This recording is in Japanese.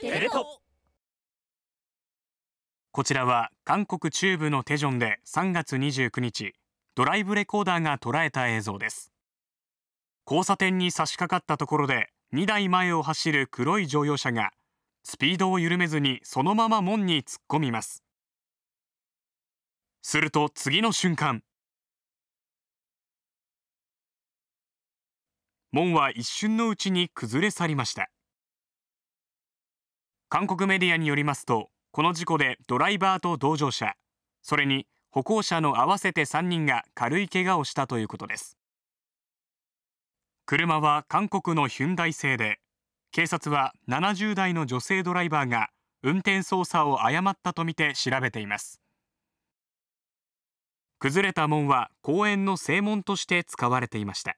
テレ東こちらは韓国中部のテジョンで3月29日ドライブレコーダーが捉えた映像です交差点に差し掛かったところで2台前を走る黒い乗用車がスピードを緩めずにそのまま門に突っ込みますすると次の瞬間門は一瞬のうちに崩れ去りました韓国メディアによりますと、この事故でドライバーと同乗者、それに歩行者の合わせて3人が軽い怪我をしたということです。車は韓国のヒュンダイ製で、警察は70代の女性ドライバーが運転操作を誤ったとみて調べています。崩れた門は公園の正門として使われていました。